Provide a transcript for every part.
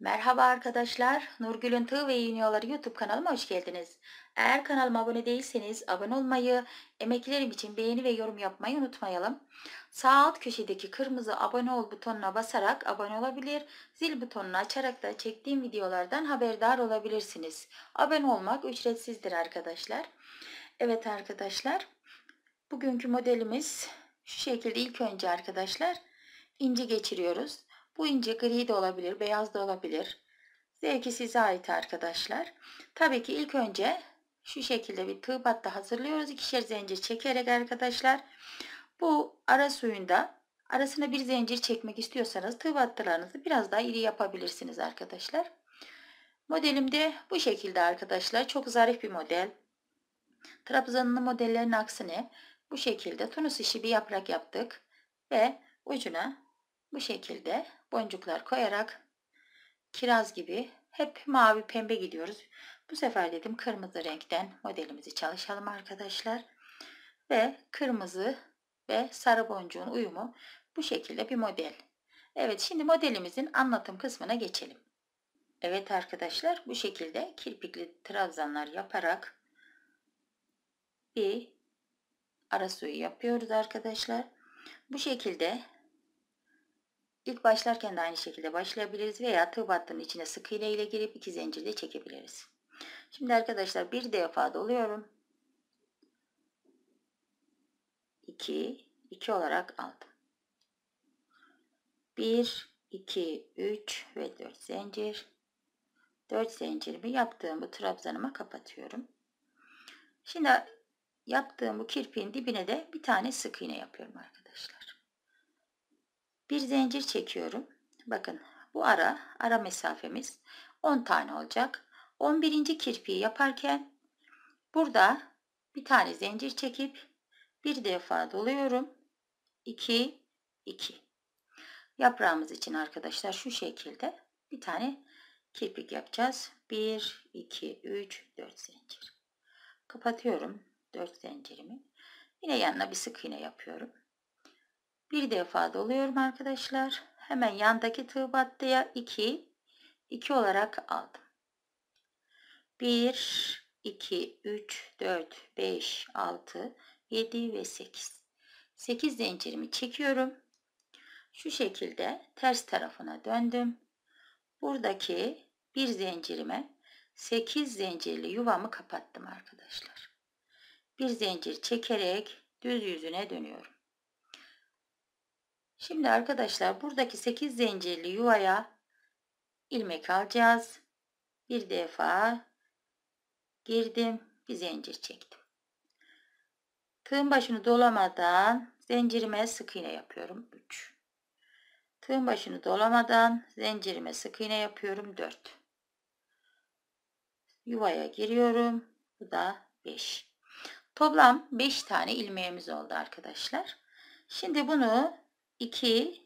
Merhaba arkadaşlar, Nurgül'ün Tığ ve Yuniyorları YouTube kanalıma hoş geldiniz. Eğer kanalıma abone değilseniz abone olmayı, emeklerim için beğeni ve yorum yapmayı unutmayalım. Sağ alt köşedeki kırmızı abone ol butonuna basarak abone olabilir, zil butonunu açarak da çektiğim videolardan haberdar olabilirsiniz. Abone olmak ücretsizdir arkadaşlar. Evet arkadaşlar, bugünkü modelimiz şu şekilde ilk önce arkadaşlar ince geçiriyoruz. Bu ince gri de olabilir, beyaz da olabilir. Zevki size ait arkadaşlar. Tabii ki ilk önce şu şekilde bir tığ battı hazırlıyoruz. İkişer zincir çekerek arkadaşlar. Bu ara suyunda arasına bir zincir çekmek istiyorsanız tığ battılarınızı biraz daha iri yapabilirsiniz arkadaşlar. Modelim de bu şekilde arkadaşlar. Çok zarif bir model. Trabzanlı modellerin aksine bu şekilde tunus işi bir yaprak yaptık ve ucuna bu şekilde boncuklar koyarak kiraz gibi hep mavi pembe gidiyoruz. Bu sefer dedim kırmızı renkten modelimizi çalışalım arkadaşlar. Ve kırmızı ve sarı boncuğun uyumu bu şekilde bir model. Evet şimdi modelimizin anlatım kısmına geçelim. Evet arkadaşlar bu şekilde kirpikli trabzanlar yaparak bir ara suyu yapıyoruz arkadaşlar. Bu şekilde İlk başlarken de aynı şekilde başlayabiliriz veya tığ battının içine sık iğne ile girip iki zincirle çekebiliriz. Şimdi arkadaşlar bir defa doluyorum. 2 2 olarak aldım. 1 2 3 ve 4 zincir. 4 zincirimi yaptığım bu trabzanıma kapatıyorum. Şimdi yaptığım bu kirpiğin dibine de bir tane sık iğne yapıyorum arkadaşlar. Bir zincir çekiyorum. Bakın bu ara, ara mesafemiz 10 tane olacak. 11. kirpiği yaparken burada bir tane zincir çekip bir defa doluyorum. 2 2 Yaprağımız için arkadaşlar şu şekilde bir tane kirpik yapacağız. 1 2 3 4 zincir. Kapatıyorum 4 zincirimi. Yine yanına bir sık iğne yapıyorum bir defa doluyorum arkadaşlar. Hemen yandaki tığ battıya 2 2 olarak aldım. 1 2 3 4 5 6 7 ve 8. 8 zincirimi çekiyorum. Şu şekilde ters tarafına döndüm. Buradaki bir zincirime 8 zincirli yuvamı kapattım arkadaşlar. Bir zincir çekerek düz yüzüne dönüyorum. Şimdi arkadaşlar buradaki 8 zincirli yuvaya ilmek alacağız. Bir defa girdim bir zincir çektim. Tığın başını dolamadan zincirime sık iğne yapıyorum 3. Tığın başını dolamadan zincirime sık iğne yapıyorum 4. Yuvaya giriyorum. Bu da 5. Toplam 5 tane ilmeğimiz oldu arkadaşlar. Şimdi bunu 2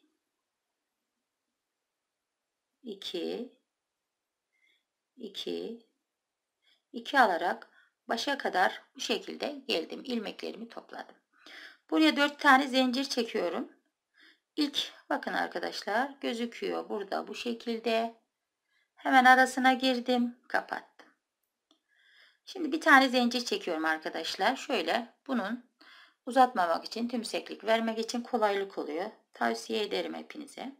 2 2 2 alarak başa kadar bu şekilde geldim. İlmeklerimi topladım. Buraya 4 tane zincir çekiyorum. İlk bakın arkadaşlar gözüküyor burada bu şekilde. Hemen arasına girdim, kapattım. Şimdi bir tane zincir çekiyorum arkadaşlar. Şöyle bunun uzatmamak için, tümseklik vermek için kolaylık oluyor. Tavsiye ederim hepinize.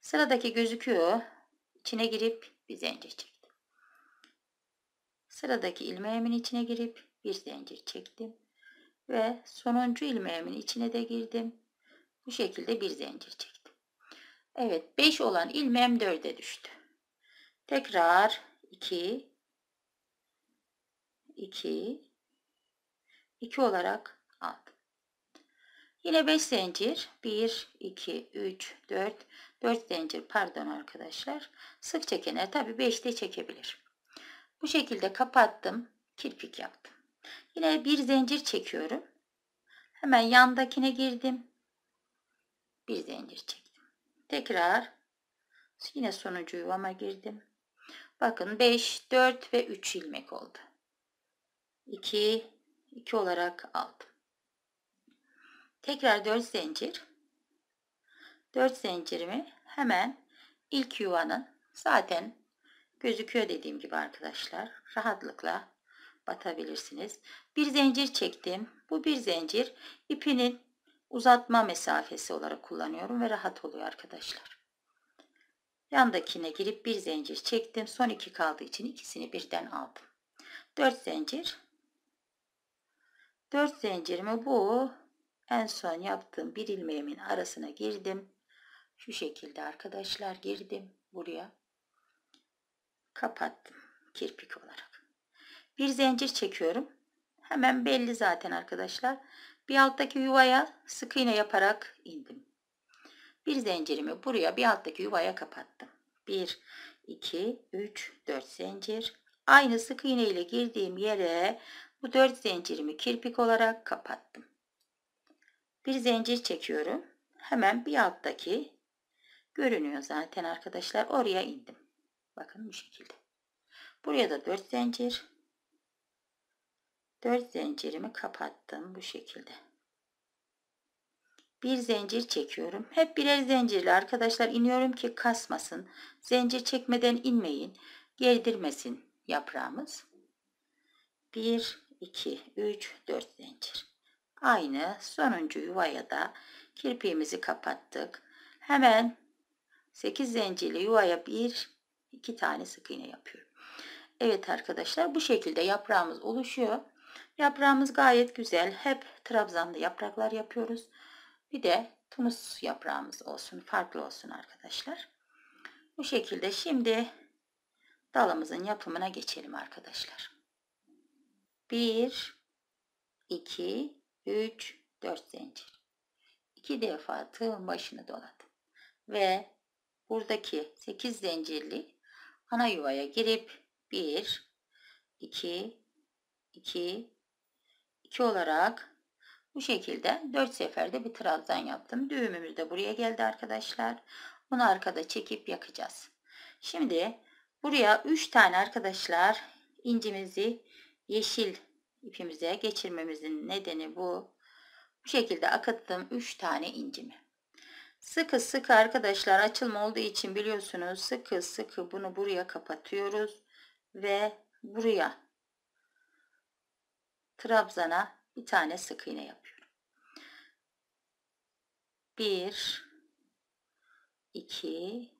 Sıradaki gözüküyor. İçine girip bir zincir çektim. Sıradaki ilmeğimin içine girip bir zincir çektim. Ve sonuncu ilmeğimin içine de girdim. Bu şekilde bir zincir çektim. Evet 5 olan ilmeğim 4'e düştü. Tekrar 2 2 2 olarak aldım. Yine 5 zincir 1 2 3 4 4 zincir pardon arkadaşlar. Sık çekenler tabi 5 de çekebilir. Bu şekilde kapattım. Kirpik yaptım. Yine bir zincir çekiyorum. Hemen yandakine girdim. Bir zincir çektim. Tekrar yine sonuncu yuvama girdim. Bakın 5, 4 ve 3 ilmek oldu. 2, 2 olarak aldım. Tekrar 4 zincir. 4 zincirimi hemen ilk yuvanın zaten gözüküyor dediğim gibi arkadaşlar. Rahatlıkla batabilirsiniz. Bir zincir çektim. Bu bir zincir ipinin uzatma mesafesi olarak kullanıyorum ve rahat oluyor arkadaşlar. Yandakine girip bir zincir çektim. Son iki kaldığı için ikisini birden aldım. 4 zincir. 4 zincirimi bu en son yaptığım bir ilmeğimin arasına girdim. Şu şekilde arkadaşlar girdim buraya. Kapattım kirpik olarak. Bir zincir çekiyorum. Hemen belli zaten arkadaşlar. Bir alttaki yuvaya sık iğne yaparak indim. Bir zincirimi buraya bir alttaki yuvaya kapattım. 1, 2, 3, 4 zincir. Aynı sık iğne ile girdiğim yere bu 4 zincirimi kirpik olarak kapattım bir zincir çekiyorum. Hemen bir alttaki görünüyor zaten arkadaşlar. Oraya indim. Bakın bu şekilde. Buraya da 4 zincir. 4 zincirimi kapattım bu şekilde. Bir zincir çekiyorum. Hep birer zincirle arkadaşlar iniyorum ki kasmasın. Zincir çekmeden inmeyin. Gerdirmesin yaprağımız. 1, 2, 3, 4 zincir. Aynı sonuncu yuvaya da kirpiğimizi kapattık. Hemen 8 zincirli yuvaya bir iki tane sık iğne yapıyorum. Evet arkadaşlar bu şekilde yaprağımız oluşuyor. Yaprağımız gayet güzel. Hep trabzanlı yapraklar yapıyoruz. Bir de tunus yaprağımız olsun. Farklı olsun arkadaşlar. Bu şekilde şimdi dalımızın yapımına geçelim arkadaşlar. 1 2 3, 4 zincir. 2 defa tığın başını doladım. Ve buradaki 8 zincirli ana yuvaya girip 1, 2, 2, 2 olarak bu şekilde 4 seferde bir trabzan yaptım. Düğümümüz de buraya geldi arkadaşlar. Bunu arkada çekip yakacağız. Şimdi buraya 3 tane arkadaşlar incimizi yeşil ipimize geçirmemizin nedeni bu. Bu şekilde akıttım 3 tane incimi. Sıkı sıkı arkadaşlar açılma olduğu için biliyorsunuz sıkı sıkı bunu buraya kapatıyoruz ve buraya trabzana bir tane sık iğne yapıyorum. 1 2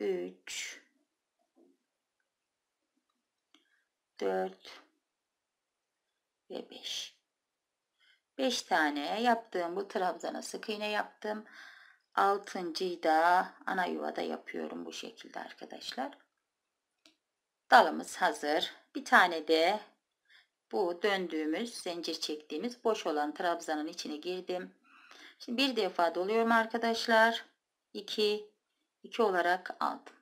3 4 ve 5. 5 tane yaptığım bu trabzana sık iğne yaptım. Altıncıyı da ana yuvada yapıyorum bu şekilde arkadaşlar. Dalımız hazır. Bir tane de bu döndüğümüz zincir çektiğimiz boş olan trabzanın içine girdim. Şimdi bir defa doluyorum arkadaşlar. 2 2 olarak aldım.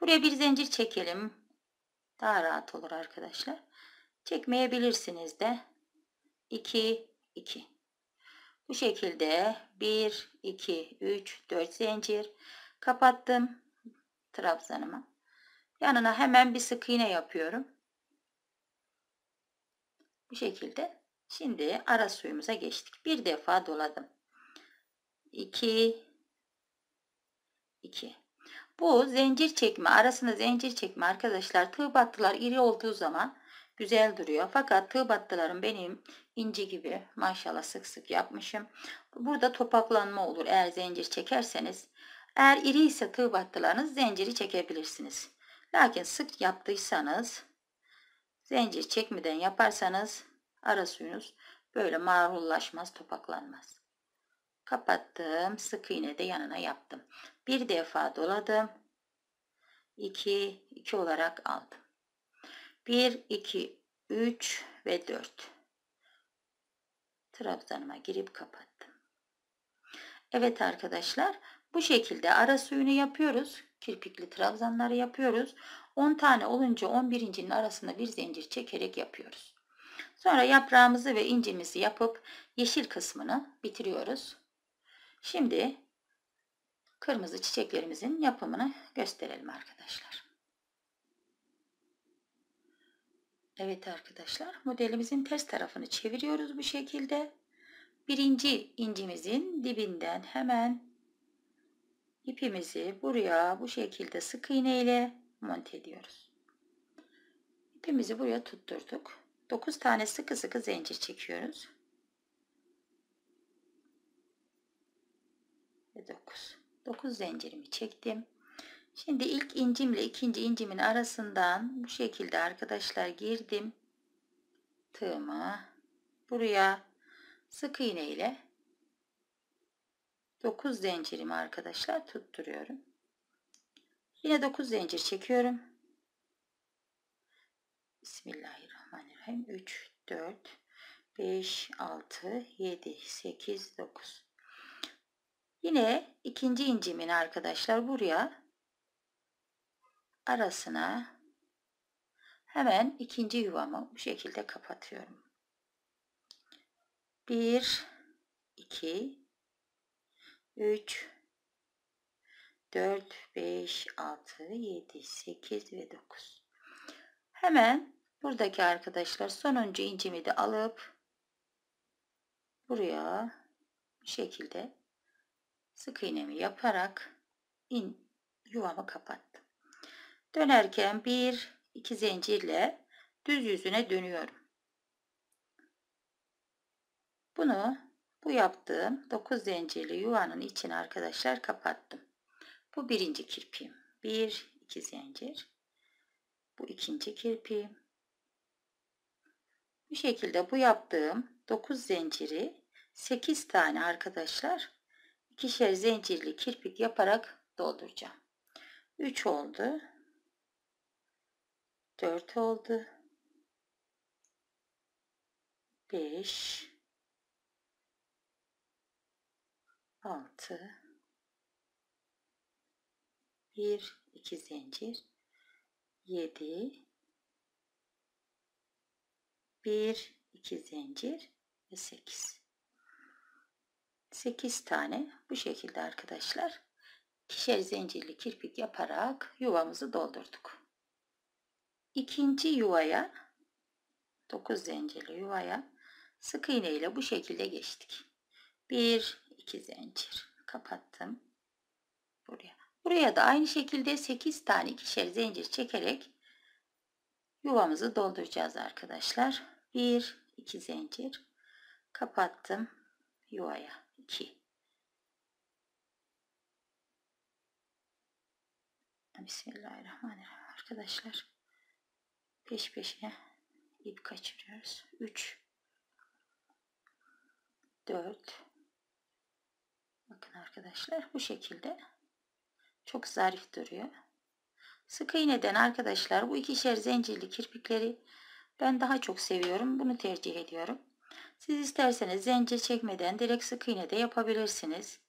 Buraya bir zincir çekelim. Daha rahat olur arkadaşlar. Çekmeyebilirsiniz de. 2, 2. Bu şekilde 1, 2, 3, 4 zincir kapattım trabzanımı. Yanına hemen bir sık iğne yapıyorum. Bu şekilde. Şimdi ara suyumuza geçtik. Bir defa doladım. 2 2 Bu zincir çekme. Arasında zincir çekme arkadaşlar. Tığ battılar iri olduğu zaman güzel duruyor. Fakat tığ battılarım benim inci gibi maşallah sık sık yapmışım. Burada topaklanma olur eğer zincir çekerseniz. Eğer iri ise tığ battılarınız zinciri çekebilirsiniz. Lakin sık yaptıysanız zincir çekmeden yaparsanız ara suyunuz böyle marullaşmaz topaklanmaz. Kapattım. Sık iğne de yanına yaptım. Bir defa doladım. 2 2 olarak aldım. 1, 2, 3 ve 4 trabzanıma girip kapattım. Evet arkadaşlar bu şekilde ara suyunu yapıyoruz. Kirpikli trabzanları yapıyoruz. 10 tane olunca 11 incinin arasında bir zincir çekerek yapıyoruz. Sonra yaprağımızı ve incimizi yapıp yeşil kısmını bitiriyoruz. Şimdi kırmızı çiçeklerimizin yapımını gösterelim arkadaşlar. Evet arkadaşlar modelimizin ters tarafını çeviriyoruz bu şekilde. Birinci incimizin dibinden hemen ipimizi buraya bu şekilde sık iğne ile monte ediyoruz. İpimizi buraya tutturduk. 9 tane sıkı sıkı zincir çekiyoruz. Ve 9. 9 zincirimi çektim. Şimdi ilk incimle ikinci incimin arasından bu şekilde arkadaşlar girdim. Tığımı buraya sık iğne ile 9 zincirimi arkadaşlar tutturuyorum. Yine 9 zincir çekiyorum. Bismillahirrahmanirrahim. 3, 4, 5, 6, 7, 8, 9. Yine ikinci incimin arkadaşlar buraya arasına hemen ikinci yuvamı bu şekilde kapatıyorum. 1 2 3 4 5 6 7 8 ve 9 hemen buradaki arkadaşlar sonuncu incimi de alıp buraya bu şekilde sık iğnemi yaparak in yuvamı kapattım Dönerken bir iki zincirle düz yüzüne dönüyorum. Bunu bu yaptığım 9 zincirli yuvanın içine arkadaşlar kapattım. Bu birinci kirpiğim. 1 2 zincir. Bu ikinci kirpiğim. Bu şekilde bu yaptığım 9 zinciri 8 tane arkadaşlar ikişer zincirli kirpik yaparak dolduracağım. 3 oldu. 4 oldu. 5 6 1 2 zincir 7 1 2 zincir ve 8 8 tane bu şekilde arkadaşlar ikişer zincirli kirpik yaparak yuvamızı doldurduk ikinci yuvaya 9 zincirli yuvaya sık iğne ile bu şekilde geçtik. 1 2 zincir kapattım. Buraya. Buraya da aynı şekilde 8 tane ikişer zincir çekerek yuvamızı dolduracağız arkadaşlar. 1 2 zincir kapattım yuvaya 2 Bismillahirrahmanirrahim arkadaşlar peş peşine ip kaçırıyoruz. 3 4 Bakın arkadaşlar bu şekilde çok zarif duruyor. Sık iğneden arkadaşlar bu ikişer zincirli kirpikleri ben daha çok seviyorum. Bunu tercih ediyorum. Siz isterseniz zincir çekmeden direkt sık iğne de yapabilirsiniz.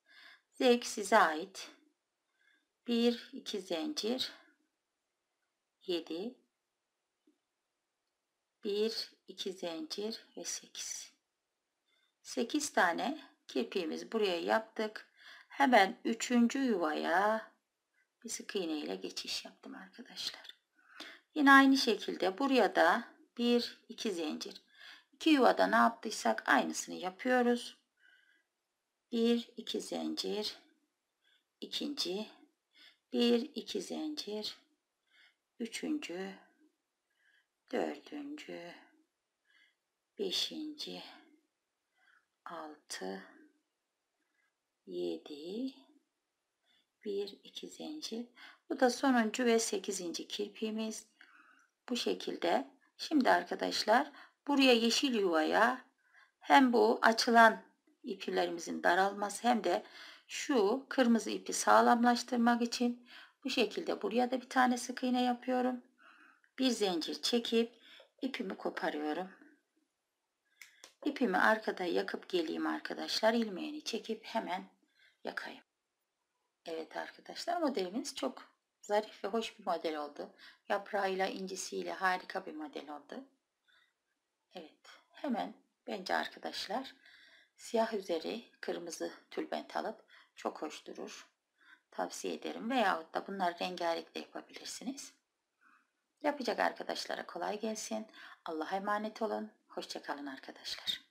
Zevk size ait. 1 2 zincir 7 1, 2 zincir ve 8. 8 tane kirpiğimiz buraya yaptık. Hemen 3. yuvaya bir sık iğne ile geçiş yaptım arkadaşlar. Yine aynı şekilde buraya da 1, 2 zincir. 2 yuvada ne yaptıysak aynısını yapıyoruz. 1, 2 zincir. ikinci 1, 2 zincir. Üçüncü dördüncü, beşinci, altı, yedi, bir, iki zincir. Bu da sonuncu ve sekizinci kirpiğimiz. Bu şekilde. Şimdi arkadaşlar buraya yeşil yuvaya hem bu açılan ipilerimizin daralması hem de şu kırmızı ipi sağlamlaştırmak için bu şekilde buraya da bir tane sık iğne yapıyorum bir zincir çekip ipimi koparıyorum. İpimi arkada yakıp geleyim arkadaşlar. İlmeğini çekip hemen yakayım. Evet arkadaşlar modelimiz çok zarif ve hoş bir model oldu. Yaprağıyla incisiyle harika bir model oldu. Evet hemen bence arkadaşlar siyah üzeri kırmızı tülbent alıp çok hoş durur. Tavsiye ederim veyahut da bunlar rengarenk de yapabilirsiniz. Yapacak arkadaşlara kolay gelsin. Allah'a emanet olun. Hoşçakalın arkadaşlar.